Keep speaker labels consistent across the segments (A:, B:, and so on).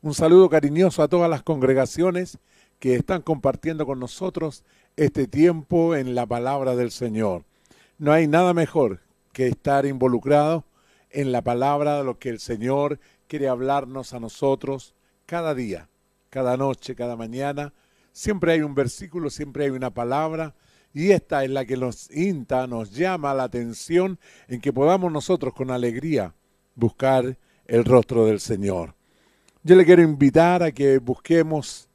A: Un saludo cariñoso a todas las congregaciones que están compartiendo con nosotros este tiempo en la palabra del Señor. No hay nada mejor que estar involucrado en la palabra de lo que el Señor quiere hablarnos a nosotros cada día, cada noche, cada mañana. Siempre hay un versículo, siempre hay una palabra y esta es la que nos inta, nos llama la atención en que podamos nosotros con alegría buscar el rostro del Señor. Yo le quiero invitar a que busquemos,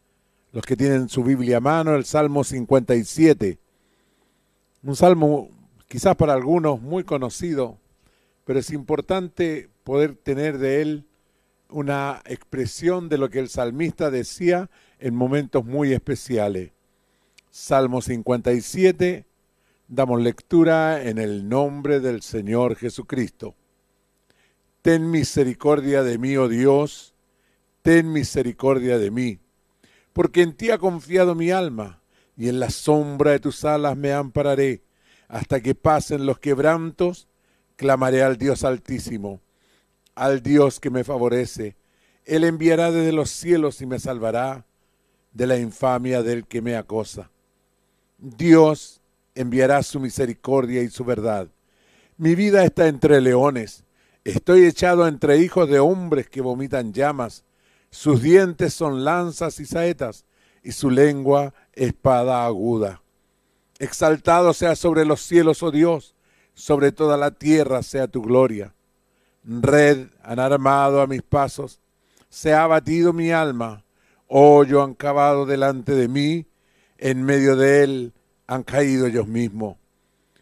A: los que tienen su Biblia a mano, el Salmo 57. Un salmo quizás para algunos muy conocido, pero es importante poder tener de él una expresión de lo que el salmista decía en momentos muy especiales. Salmo 57, damos lectura en el nombre del Señor Jesucristo. Ten misericordia de mí, oh Dios, ten misericordia de mí, porque en ti ha confiado mi alma, y en la sombra de tus alas me ampararé, hasta que pasen los quebrantos, clamaré al Dios altísimo, al Dios que me favorece. Él enviará desde los cielos y me salvará de la infamia del que me acosa. Dios enviará su misericordia y su verdad. Mi vida está entre leones, estoy echado entre hijos de hombres que vomitan llamas sus dientes son lanzas y saetas, y su lengua espada aguda. Exaltado sea sobre los cielos, oh Dios, sobre toda la tierra sea tu gloria. Red han armado a mis pasos, se ha abatido mi alma, hoyo han cavado delante de mí, en medio de él han caído ellos mismos.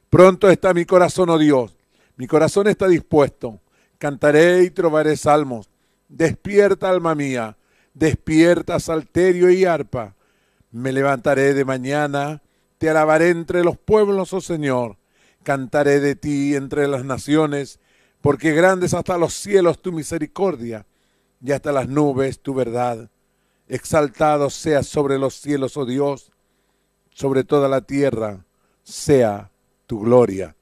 A: Pronto está mi corazón, oh Dios, mi corazón está dispuesto, cantaré y trovaré salmos. Despierta, alma mía, despierta, salterio y arpa. Me levantaré de mañana, te alabaré entre los pueblos, oh Señor. Cantaré de ti entre las naciones, porque grandes hasta los cielos tu misericordia y hasta las nubes tu verdad. Exaltado sea sobre los cielos, oh Dios, sobre toda la tierra sea tu gloria.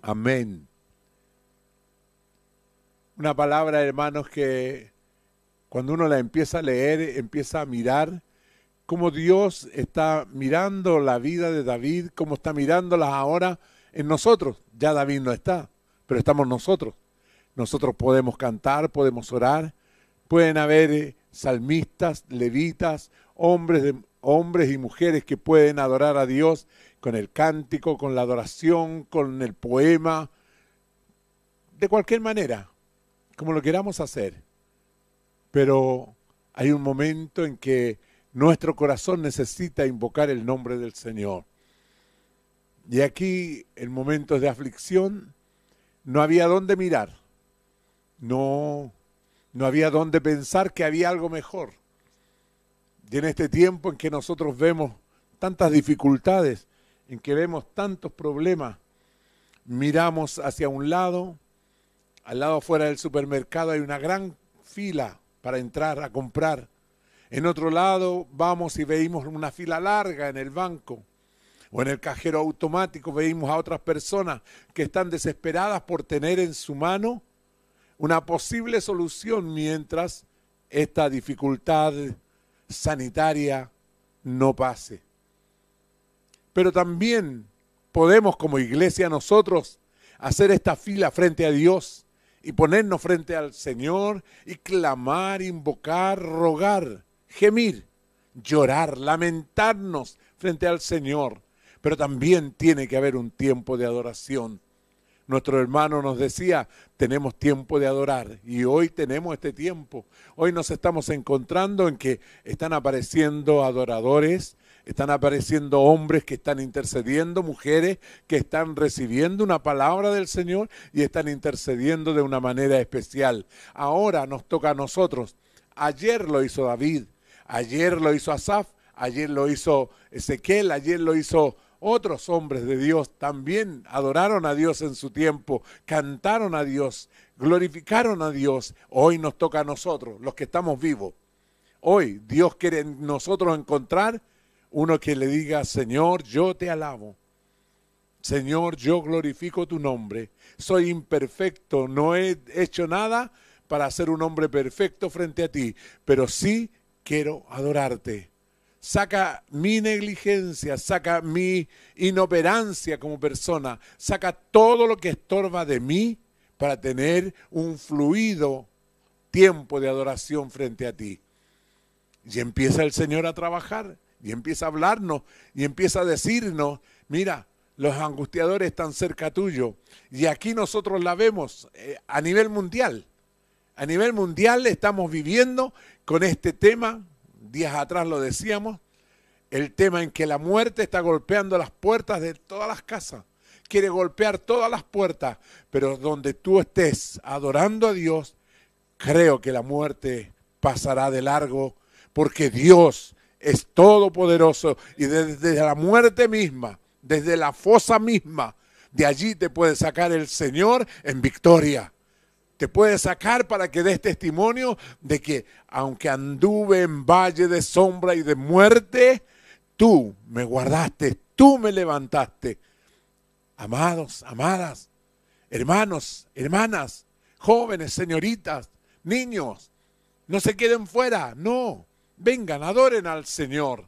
A: Amén una palabra, hermanos, que cuando uno la empieza a leer, empieza a mirar cómo Dios está mirando la vida de David, cómo está mirándola ahora en nosotros. Ya David no está, pero estamos nosotros. Nosotros podemos cantar, podemos orar. Pueden haber eh, salmistas, levitas, hombres, de, hombres y mujeres que pueden adorar a Dios con el cántico, con la adoración, con el poema, de cualquier manera como lo queramos hacer, pero hay un momento en que nuestro corazón necesita invocar el nombre del Señor. Y aquí, en momentos de aflicción, no había dónde mirar, no, no había dónde pensar que había algo mejor. Y en este tiempo en que nosotros vemos tantas dificultades, en que vemos tantos problemas, miramos hacia un lado al lado afuera del supermercado hay una gran fila para entrar a comprar. En otro lado vamos y veimos una fila larga en el banco o en el cajero automático veíamos a otras personas que están desesperadas por tener en su mano una posible solución mientras esta dificultad sanitaria no pase. Pero también podemos como iglesia nosotros hacer esta fila frente a Dios y ponernos frente al Señor y clamar, invocar, rogar, gemir, llorar, lamentarnos frente al Señor. Pero también tiene que haber un tiempo de adoración. Nuestro hermano nos decía, tenemos tiempo de adorar y hoy tenemos este tiempo. Hoy nos estamos encontrando en que están apareciendo adoradores, están apareciendo hombres que están intercediendo, mujeres que están recibiendo una palabra del Señor y están intercediendo de una manera especial. Ahora nos toca a nosotros. Ayer lo hizo David, ayer lo hizo Asaf, ayer lo hizo Ezequiel, ayer lo hizo otros hombres de Dios también adoraron a Dios en su tiempo, cantaron a Dios, glorificaron a Dios. Hoy nos toca a nosotros, los que estamos vivos. Hoy Dios quiere nosotros encontrar uno que le diga, Señor, yo te alabo. Señor, yo glorifico tu nombre. Soy imperfecto, no he hecho nada para ser un hombre perfecto frente a ti, pero sí quiero adorarte. Saca mi negligencia, saca mi inoperancia como persona, saca todo lo que estorba de mí para tener un fluido tiempo de adoración frente a ti. Y empieza el Señor a trabajar. Y empieza a hablarnos y empieza a decirnos, mira, los angustiadores están cerca tuyo. Y aquí nosotros la vemos eh, a nivel mundial. A nivel mundial estamos viviendo con este tema, días atrás lo decíamos, el tema en que la muerte está golpeando las puertas de todas las casas. Quiere golpear todas las puertas, pero donde tú estés adorando a Dios, creo que la muerte pasará de largo, porque Dios es todopoderoso y desde la muerte misma, desde la fosa misma, de allí te puede sacar el Señor en victoria. Te puede sacar para que des testimonio de que aunque anduve en valle de sombra y de muerte, tú me guardaste, tú me levantaste. Amados, amadas, hermanos, hermanas, jóvenes, señoritas, niños, no se queden fuera, no. Vengan, adoren al Señor.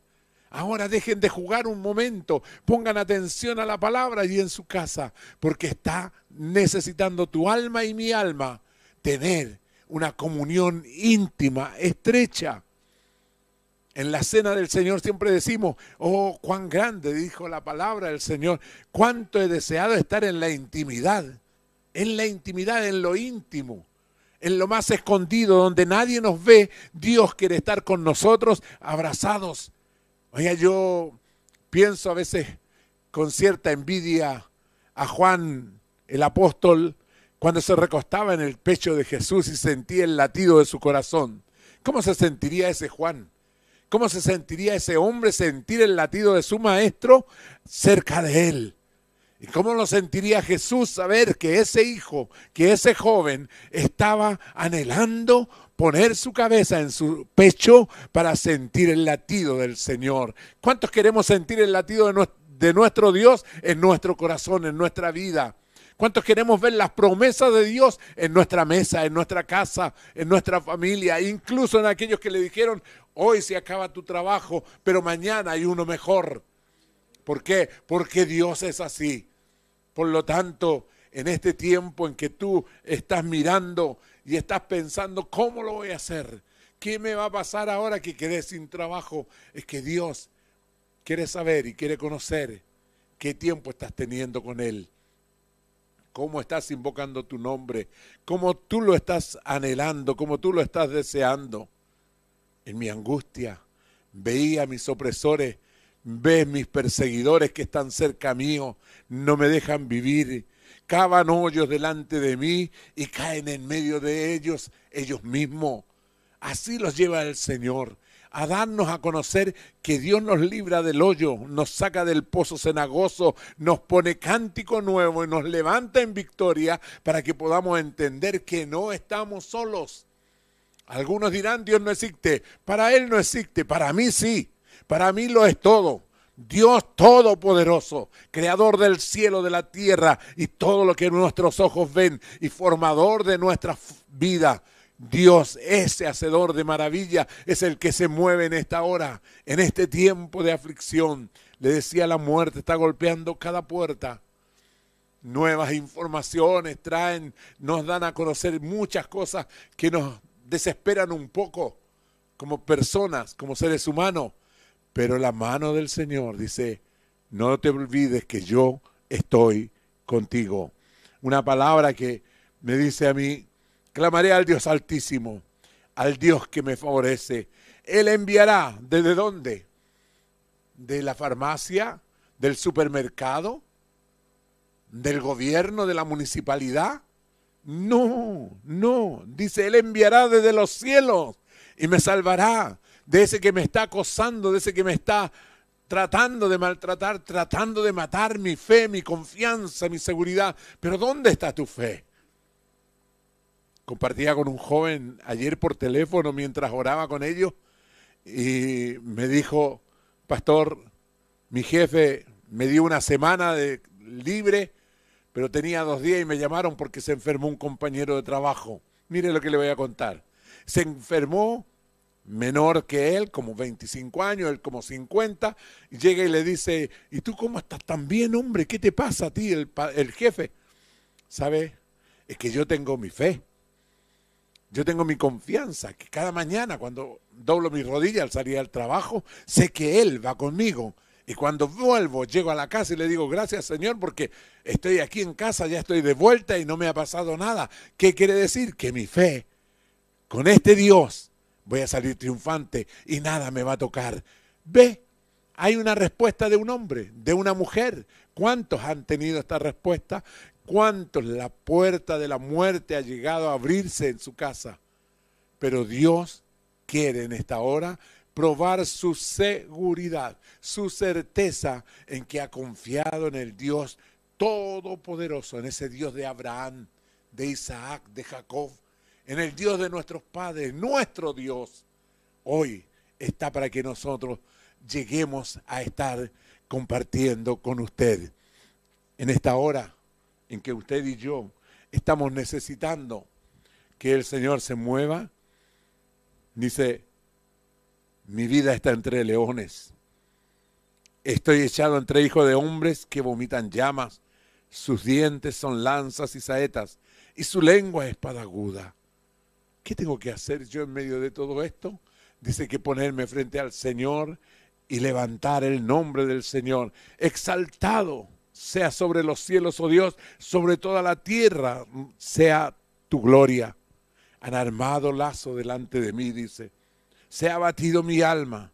A: Ahora dejen de jugar un momento, pongan atención a la palabra y en su casa, porque está necesitando tu alma y mi alma tener una comunión íntima, estrecha. En la cena del Señor siempre decimos, oh, cuán grande, dijo la palabra del Señor, cuánto he deseado estar en la intimidad, en la intimidad, en lo íntimo en lo más escondido, donde nadie nos ve, Dios quiere estar con nosotros abrazados. Oiga, yo pienso a veces con cierta envidia a Juan el apóstol cuando se recostaba en el pecho de Jesús y sentía el latido de su corazón. ¿Cómo se sentiría ese Juan? ¿Cómo se sentiría ese hombre sentir el latido de su maestro cerca de él? ¿Y cómo lo sentiría Jesús saber que ese hijo, que ese joven estaba anhelando poner su cabeza en su pecho para sentir el latido del Señor? ¿Cuántos queremos sentir el latido de, de nuestro Dios en nuestro corazón, en nuestra vida? ¿Cuántos queremos ver las promesas de Dios en nuestra mesa, en nuestra casa, en nuestra familia, incluso en aquellos que le dijeron, hoy se acaba tu trabajo, pero mañana hay uno mejor? ¿Por qué? Porque Dios es así. Por lo tanto, en este tiempo en que tú estás mirando y estás pensando, ¿cómo lo voy a hacer? ¿Qué me va a pasar ahora que quedé sin trabajo? Es que Dios quiere saber y quiere conocer qué tiempo estás teniendo con Él, cómo estás invocando tu nombre, cómo tú lo estás anhelando, cómo tú lo estás deseando. En mi angustia veía a mis opresores, Ves mis perseguidores que están cerca mío, no me dejan vivir. Cavan hoyos delante de mí y caen en medio de ellos ellos mismos. Así los lleva el Señor, a darnos a conocer que Dios nos libra del hoyo, nos saca del pozo cenagoso, nos pone cántico nuevo y nos levanta en victoria para que podamos entender que no estamos solos. Algunos dirán, Dios no existe. Para Él no existe, para mí sí. Para mí lo es todo. Dios Todopoderoso, Creador del cielo, de la tierra y todo lo que nuestros ojos ven y formador de nuestra vida. Dios, ese hacedor de maravilla, es el que se mueve en esta hora, en este tiempo de aflicción. Le decía la muerte, está golpeando cada puerta. Nuevas informaciones traen, nos dan a conocer muchas cosas que nos desesperan un poco como personas, como seres humanos pero la mano del Señor dice, no te olvides que yo estoy contigo. Una palabra que me dice a mí, clamaré al Dios altísimo, al Dios que me favorece. Él enviará, ¿desde dónde? ¿De la farmacia? ¿Del supermercado? ¿Del gobierno? ¿De la municipalidad? No, no. Dice, Él enviará desde los cielos y me salvará de ese que me está acosando, de ese que me está tratando de maltratar, tratando de matar mi fe, mi confianza, mi seguridad. Pero ¿dónde está tu fe? Compartía con un joven ayer por teléfono mientras oraba con ellos y me dijo, pastor, mi jefe me dio una semana de libre, pero tenía dos días y me llamaron porque se enfermó un compañero de trabajo. Mire lo que le voy a contar. Se enfermó menor que él, como 25 años, él como 50, llega y le dice, ¿y tú cómo estás tan bien, hombre? ¿Qué te pasa a ti, el, jefe? ¿Sabes? Es que yo tengo mi fe, yo tengo mi confianza, que cada mañana cuando doblo mis rodillas al salir al trabajo, sé que él va conmigo. Y cuando vuelvo, llego a la casa y le digo, gracias Señor, porque estoy aquí en casa, ya estoy de vuelta y no me ha pasado nada. ¿Qué quiere decir? Que mi fe con este Dios voy a salir triunfante y nada me va a tocar. Ve, hay una respuesta de un hombre, de una mujer. ¿Cuántos han tenido esta respuesta? ¿Cuántos la puerta de la muerte ha llegado a abrirse en su casa? Pero Dios quiere en esta hora probar su seguridad, su certeza en que ha confiado en el Dios Todopoderoso, en ese Dios de Abraham, de Isaac, de Jacob, en el Dios de nuestros padres, nuestro Dios, hoy está para que nosotros lleguemos a estar compartiendo con usted. En esta hora en que usted y yo estamos necesitando que el Señor se mueva, dice, mi vida está entre leones. Estoy echado entre hijos de hombres que vomitan llamas. Sus dientes son lanzas y saetas, y su lengua es espada aguda. ¿qué tengo que hacer yo en medio de todo esto? Dice que ponerme frente al Señor y levantar el nombre del Señor. Exaltado sea sobre los cielos, oh Dios, sobre toda la tierra sea tu gloria. Han armado lazo delante de mí, dice. Se ha batido mi alma.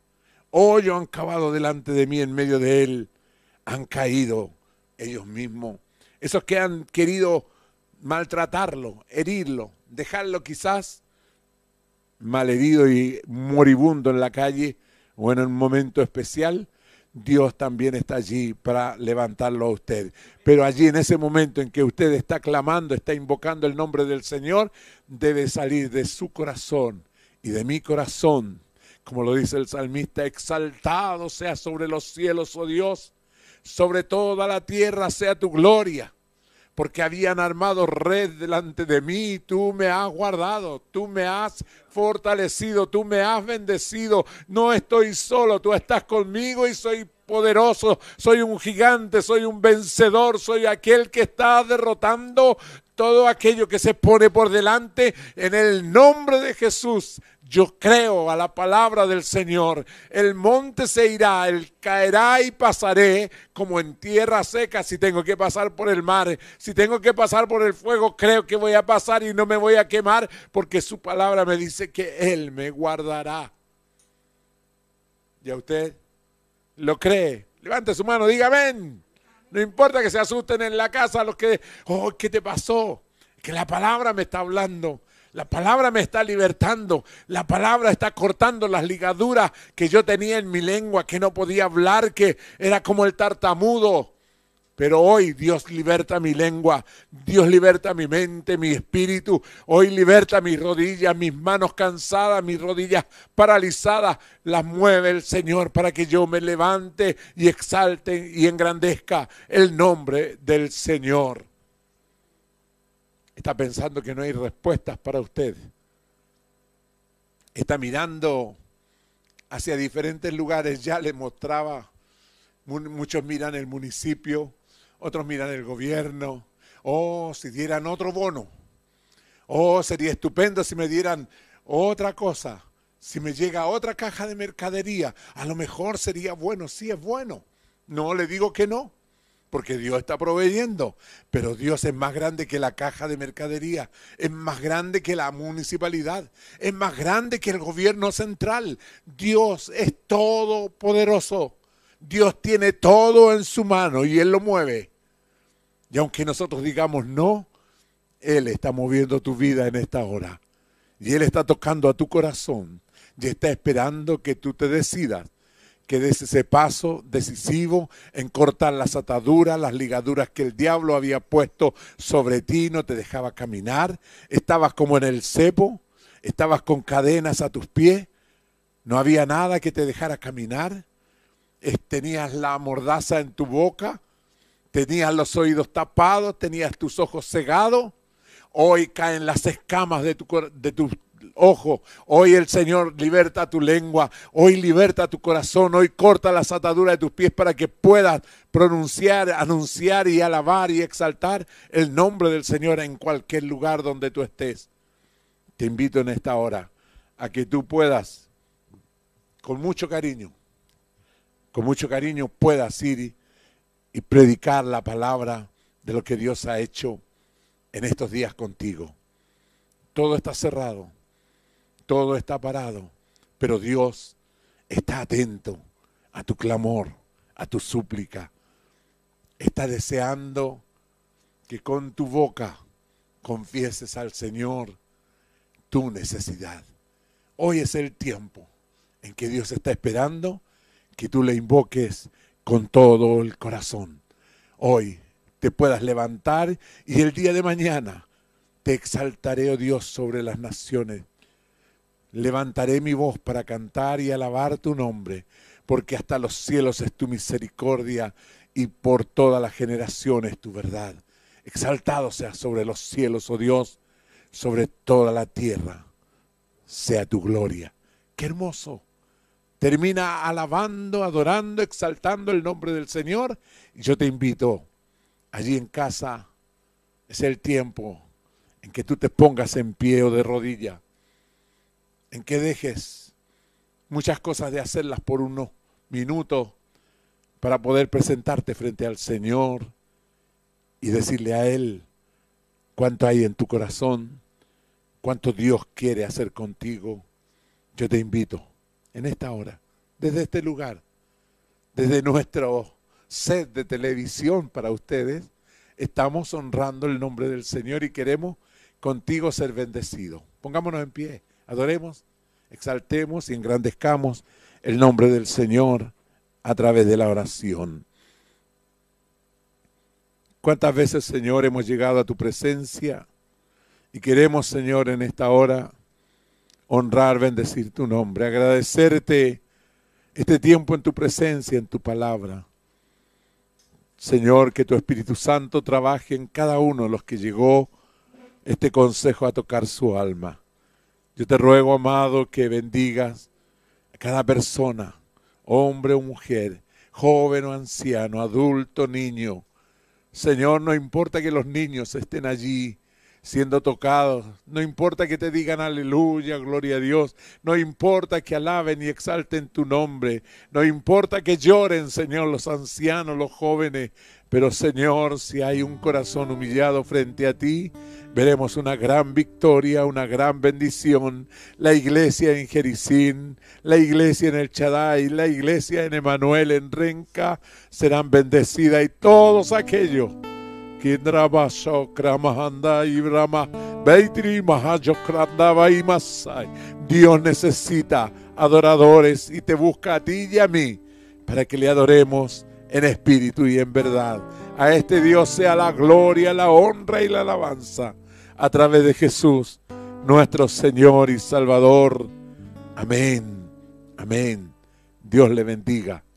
A: Hoyo han cavado delante de mí en medio de él. Han caído ellos mismos. Esos que han querido maltratarlo, herirlo, dejarlo quizás malherido y moribundo en la calle o en un momento especial, Dios también está allí para levantarlo a usted. Pero allí en ese momento en que usted está clamando, está invocando el nombre del Señor, debe salir de su corazón y de mi corazón, como lo dice el salmista, exaltado sea sobre los cielos, oh Dios, sobre toda la tierra sea tu gloria porque habían armado red delante de mí, tú me has guardado, tú me has fortalecido, tú me has bendecido, no estoy solo, tú estás conmigo y soy poderoso, soy un gigante, soy un vencedor, soy aquel que está derrotando todo aquello que se pone por delante en el nombre de Jesús. Yo creo a la palabra del Señor. El monte se irá, el caerá y pasaré como en tierra seca. Si tengo que pasar por el mar, si tengo que pasar por el fuego, creo que voy a pasar y no me voy a quemar porque su palabra me dice que Él me guardará. ¿Ya usted lo cree? Levante su mano, diga amén. No importa que se asusten en la casa los que, oh, ¿qué te pasó? Que la palabra me está hablando. La palabra me está libertando. La palabra está cortando las ligaduras que yo tenía en mi lengua, que no podía hablar, que era como el tartamudo. Pero hoy Dios liberta mi lengua, Dios liberta mi mente, mi espíritu, hoy liberta mis rodillas, mis manos cansadas, mis rodillas paralizadas, las mueve el Señor para que yo me levante y exalte y engrandezca el nombre del Señor. Está pensando que no hay respuestas para usted. Está mirando hacia diferentes lugares, ya le mostraba, muchos miran el municipio, otros miran el gobierno. Oh, si dieran otro bono. Oh, sería estupendo si me dieran otra cosa. Si me llega otra caja de mercadería, a lo mejor sería bueno. Sí, es bueno. No le digo que no, porque Dios está proveyendo. Pero Dios es más grande que la caja de mercadería, es más grande que la municipalidad, es más grande que el gobierno central. Dios es todopoderoso. Dios tiene todo en su mano y Él lo mueve. Y aunque nosotros digamos no, Él está moviendo tu vida en esta hora. Y Él está tocando a tu corazón y está esperando que tú te decidas, que des ese paso decisivo en cortar las ataduras, las ligaduras que el diablo había puesto sobre ti, no te dejaba caminar, estabas como en el cepo, estabas con cadenas a tus pies, no había nada que te dejara caminar, tenías la mordaza en tu boca Tenías los oídos tapados, tenías tus ojos cegados. Hoy caen las escamas de, tu, tus ojo, hoy el Señor liberta tu lengua, hoy liberta tu corazón, hoy corta las ataduras de tus pies para que puedas pronunciar, anunciar y alabar y exaltar el nombre del Señor en cualquier lugar donde tú estés. Te invito en esta hora a que tú puedas, con mucho cariño, con mucho cariño puedas ir y predicar la palabra de lo que Dios ha hecho en estos días contigo. Todo está cerrado, todo está parado, pero Dios está atento a tu clamor, a tu súplica. Está deseando que con tu boca confieses al Señor tu necesidad. Hoy es el tiempo en que Dios está esperando que tú le invoques con todo el corazón. Hoy te puedas levantar y el día de mañana te exaltaré, oh Dios, sobre las naciones. Levantaré mi voz para cantar y alabar tu nombre, porque hasta los cielos es tu misericordia y por todas las generaciones tu verdad. Exaltado sea sobre los cielos, oh Dios, sobre toda la tierra sea tu gloria. Qué hermoso termina alabando, adorando, exaltando el nombre del Señor. Y yo te invito, allí en casa es el tiempo en que tú te pongas en pie o de rodilla, en que dejes muchas cosas de hacerlas por unos minutos para poder presentarte frente al Señor y decirle a Él cuánto hay en tu corazón, cuánto Dios quiere hacer contigo. Yo te invito en esta hora, desde este lugar, desde nuestro set de televisión para ustedes, estamos honrando el nombre del Señor y queremos contigo ser bendecidos. Pongámonos en pie, adoremos, exaltemos y engrandezcamos el nombre del Señor a través de la oración. ¿Cuántas veces, Señor, hemos llegado a tu presencia y queremos, Señor, en esta hora honrar, bendecir tu nombre, agradecerte este tiempo en tu presencia, en tu palabra. Señor, que tu Espíritu Santo trabaje en cada uno de los que llegó este consejo a tocar su alma. Yo te ruego, amado, que bendigas a cada persona, hombre o mujer, joven o anciano, adulto, niño. Señor, no importa que los niños estén allí siendo tocados. No importa que te digan aleluya, gloria a Dios. No importa que alaben y exalten tu nombre. No importa que lloren, Señor, los ancianos, los jóvenes. Pero Señor, si hay un corazón humillado frente a ti, veremos una gran victoria, una gran bendición. La iglesia en Jericín, la iglesia en el Chadai, la iglesia en Emanuel, en Renca, serán bendecidas y todos aquellos Dios necesita adoradores y te busca a ti y a mí para que le adoremos en espíritu y en verdad. A este Dios sea la gloria, la honra y la alabanza a través de Jesús, nuestro Señor y Salvador. Amén. Amén. Dios le bendiga.